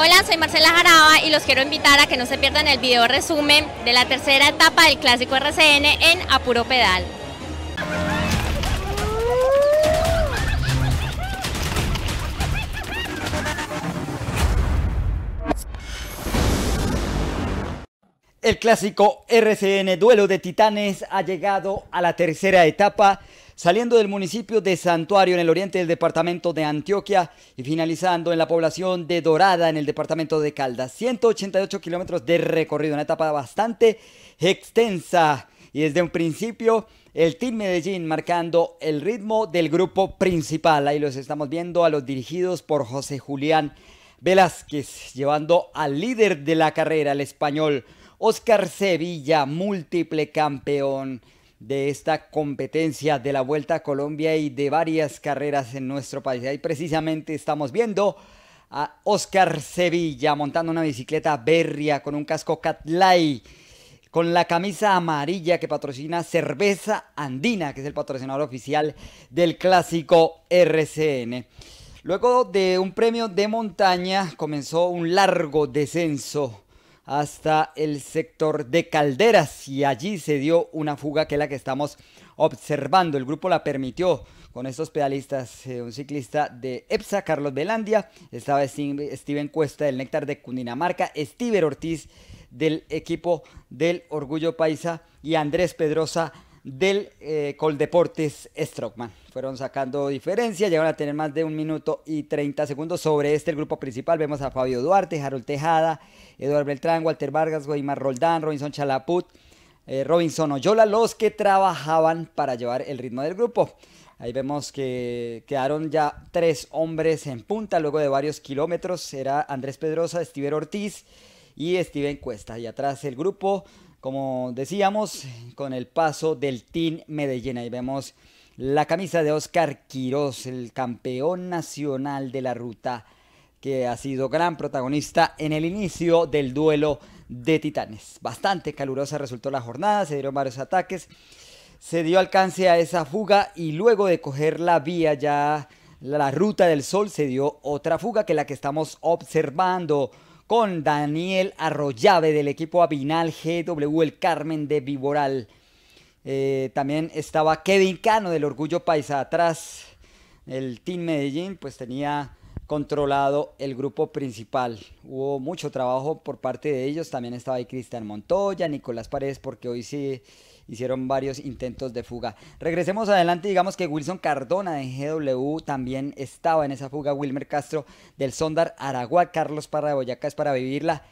Hola, soy Marcela Jaraba y los quiero invitar a que no se pierdan el video resumen de la tercera etapa del Clásico RCN en Apuro Pedal. El clásico RCN Duelo de Titanes ha llegado a la tercera etapa saliendo del municipio de Santuario en el oriente del departamento de Antioquia y finalizando en la población de Dorada en el departamento de Caldas. 188 kilómetros de recorrido, una etapa bastante extensa y desde un principio el Team Medellín marcando el ritmo del grupo principal. Ahí los estamos viendo a los dirigidos por José Julián Velázquez, llevando al líder de la carrera, el español Oscar Sevilla, múltiple campeón de esta competencia de la Vuelta a Colombia y de varias carreras en nuestro país. Ahí precisamente estamos viendo a Oscar Sevilla montando una bicicleta berria con un casco Catlay, con la camisa amarilla que patrocina Cerveza Andina, que es el patrocinador oficial del clásico RCN. Luego de un premio de montaña comenzó un largo descenso hasta el sector de Calderas y allí se dio una fuga que es la que estamos observando. El grupo la permitió con estos pedalistas. Eh, un ciclista de EPSA, Carlos Belandia, estaba Steven Cuesta del Néctar de Cundinamarca, Steven Ortiz del equipo del Orgullo Paisa y Andrés Pedrosa del eh, Coldeportes Strockman. Fueron sacando diferencia, llegaron a tener más de un minuto y 30 segundos sobre este grupo principal. Vemos a Fabio Duarte, Harold Tejada, Eduardo Beltrán, Walter Vargas, Guaymar Roldán, Robinson Chalaput, eh, Robinson Oyola, los que trabajaban para llevar el ritmo del grupo. Ahí vemos que quedaron ya tres hombres en punta luego de varios kilómetros. Era Andrés Pedrosa, Estiver Ortiz y Steven Cuesta. Y atrás el grupo como decíamos, con el paso del Team Medellín. Ahí vemos la camisa de Oscar Quiroz, el campeón nacional de la ruta, que ha sido gran protagonista en el inicio del duelo de titanes. Bastante calurosa resultó la jornada, se dieron varios ataques, se dio alcance a esa fuga y luego de coger la vía ya la ruta del sol se dio otra fuga que la que estamos observando con Daniel Arroyave del equipo Abinal GW El Carmen de Viboral. Eh, también estaba Kevin Cano del Orgullo Paisa atrás. El Team Medellín pues tenía controlado el grupo principal. Hubo mucho trabajo por parte de ellos. También estaba ahí Cristian Montoya, Nicolás Paredes, porque hoy sí hicieron varios intentos de fuga. Regresemos adelante, digamos que Wilson Cardona de GW también estaba en esa fuga. Wilmer Castro del Sondar Aragua, Carlos Parra de Boyacá es para vivirla.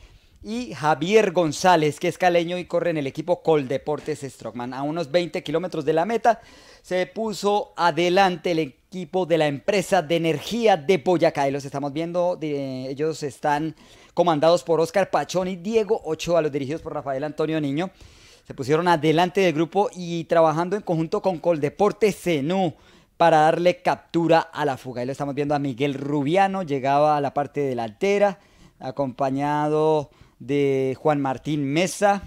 Y Javier González, que es caleño y corre en el equipo Coldeportes Strockman. A unos 20 kilómetros de la meta se puso adelante el equipo de la empresa de energía de Boyacá. Y los estamos viendo, ellos están comandados por Oscar Pachón y Diego Ochoa, los dirigidos por Rafael Antonio Niño. Se pusieron adelante del grupo y trabajando en conjunto con Coldeporte Zenú para darle captura a la fuga. Y lo estamos viendo a Miguel Rubiano, llegaba a la parte delantera, acompañado de Juan Martín Mesa,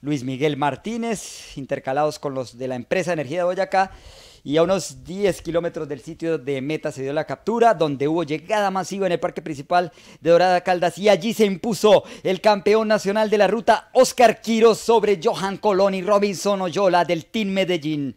Luis Miguel Martínez, intercalados con los de la empresa Energía de Boyacá y a unos 10 kilómetros del sitio de meta se dio la captura, donde hubo llegada masiva en el parque principal de Dorada Caldas y allí se impuso el campeón nacional de la ruta Oscar Quiro sobre Johan Colón y Robinson Oyola del Team Medellín.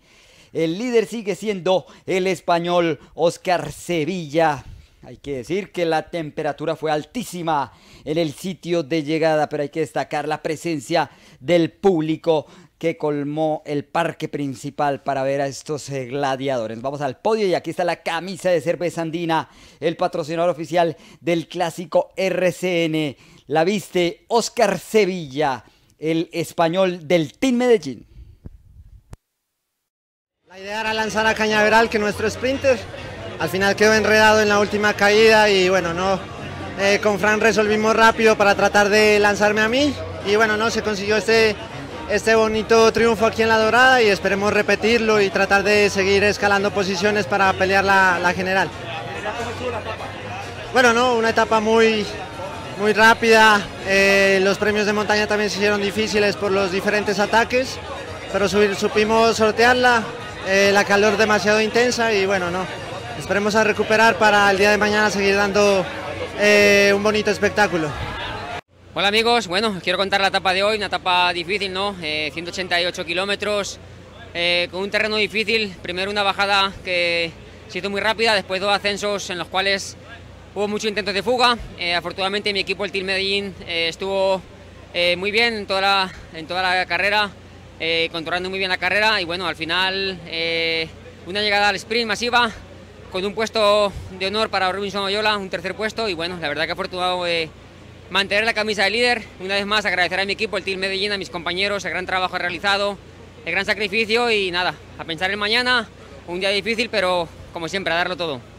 El líder sigue siendo el español Oscar Sevilla. Hay que decir que la temperatura fue altísima en el sitio de llegada, pero hay que destacar la presencia del público que colmó el parque principal para ver a estos eh, gladiadores. Vamos al podio y aquí está la camisa de cerveza andina, el patrocinador oficial del clásico RCN. La viste Oscar Sevilla, el español del Team Medellín. La idea era lanzar a Cañaveral, que nuestro sprinter, al final quedó enredado en la última caída y bueno, no, eh, con Fran resolvimos rápido para tratar de lanzarme a mí y bueno, no, se consiguió este este bonito triunfo aquí en La Dorada y esperemos repetirlo y tratar de seguir escalando posiciones para pelear la, general. Bueno, no, una etapa muy, muy rápida. Eh, los premios de montaña también se hicieron difíciles por los diferentes ataques, pero supimos sortearla. Eh, la calor demasiado intensa y bueno, no. Esperemos a recuperar para el día de mañana seguir dando eh, un bonito espectáculo. Hola amigos, bueno, quiero contar la etapa de hoy, una etapa difícil, ¿no? 188 eh, kilómetros, eh, con un terreno difícil, primero una bajada que se hizo muy rápida, después dos ascensos en los cuales hubo muchos intentos de fuga, eh, afortunadamente mi equipo, el Team Medellín, estuvo muy bien en toda la, en toda la carrera, controlando muy bien la carrera y bueno, al final una llegada al sprint masiva, con un puesto de honor para Robinson Oyola, un tercer puesto y bueno, la verdad que afortunado mantener la camisa de líder. Una vez más agradecer a mi equipo, el Team Medellín, a mis compañeros, el gran trabajo realizado, el gran sacrificio y nada, a pensar en mañana, un día difícil, pero como siempre, a darlo todo.